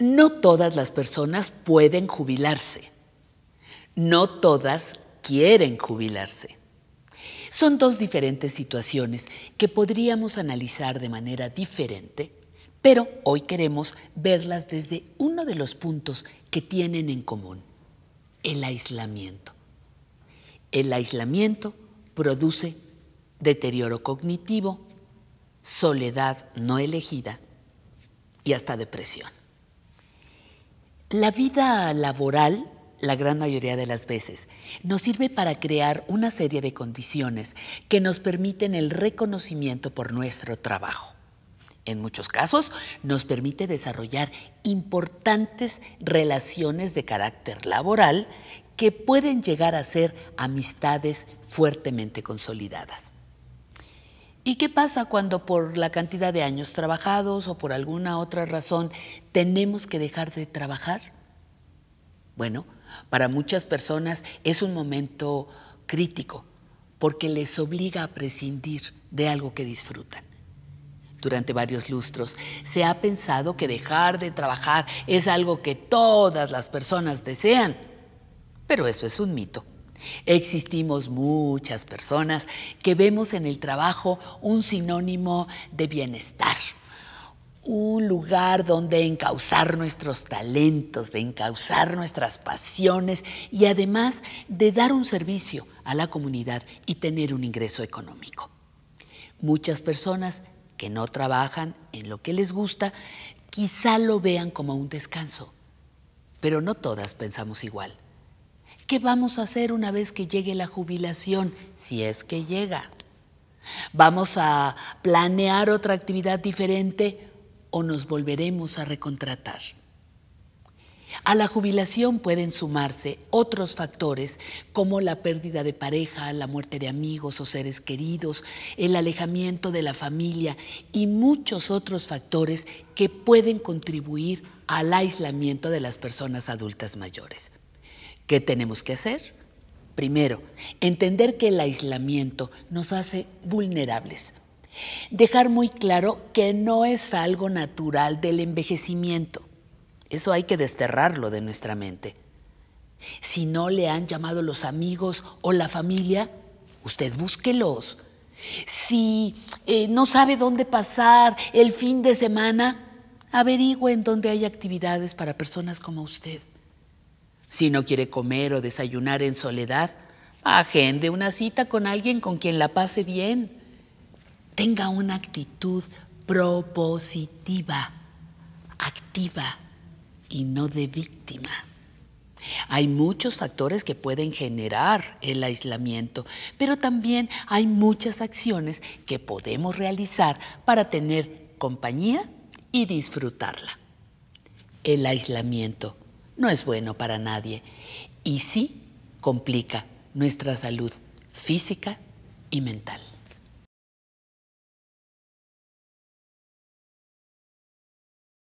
No todas las personas pueden jubilarse. No todas quieren jubilarse. Son dos diferentes situaciones que podríamos analizar de manera diferente, pero hoy queremos verlas desde uno de los puntos que tienen en común, el aislamiento. El aislamiento produce deterioro cognitivo, soledad no elegida y hasta depresión. La vida laboral, la gran mayoría de las veces, nos sirve para crear una serie de condiciones que nos permiten el reconocimiento por nuestro trabajo. En muchos casos nos permite desarrollar importantes relaciones de carácter laboral que pueden llegar a ser amistades fuertemente consolidadas. ¿Y qué pasa cuando por la cantidad de años trabajados o por alguna otra razón tenemos que dejar de trabajar? Bueno, para muchas personas es un momento crítico porque les obliga a prescindir de algo que disfrutan. Durante varios lustros se ha pensado que dejar de trabajar es algo que todas las personas desean, pero eso es un mito. Existimos muchas personas que vemos en el trabajo un sinónimo de bienestar, un lugar donde encauzar nuestros talentos, de encauzar nuestras pasiones y además de dar un servicio a la comunidad y tener un ingreso económico. Muchas personas que no trabajan en lo que les gusta quizá lo vean como un descanso, pero no todas pensamos igual. ¿Qué vamos a hacer una vez que llegue la jubilación? Si es que llega. ¿Vamos a planear otra actividad diferente o nos volveremos a recontratar? A la jubilación pueden sumarse otros factores como la pérdida de pareja, la muerte de amigos o seres queridos, el alejamiento de la familia y muchos otros factores que pueden contribuir al aislamiento de las personas adultas mayores. ¿Qué tenemos que hacer? Primero, entender que el aislamiento nos hace vulnerables. Dejar muy claro que no es algo natural del envejecimiento. Eso hay que desterrarlo de nuestra mente. Si no le han llamado los amigos o la familia, usted búsquelos. Si eh, no sabe dónde pasar el fin de semana, averigüe en dónde hay actividades para personas como usted. Si no quiere comer o desayunar en soledad, agende una cita con alguien con quien la pase bien. Tenga una actitud propositiva, activa y no de víctima. Hay muchos factores que pueden generar el aislamiento, pero también hay muchas acciones que podemos realizar para tener compañía y disfrutarla. El aislamiento no es bueno para nadie y sí complica nuestra salud física y mental.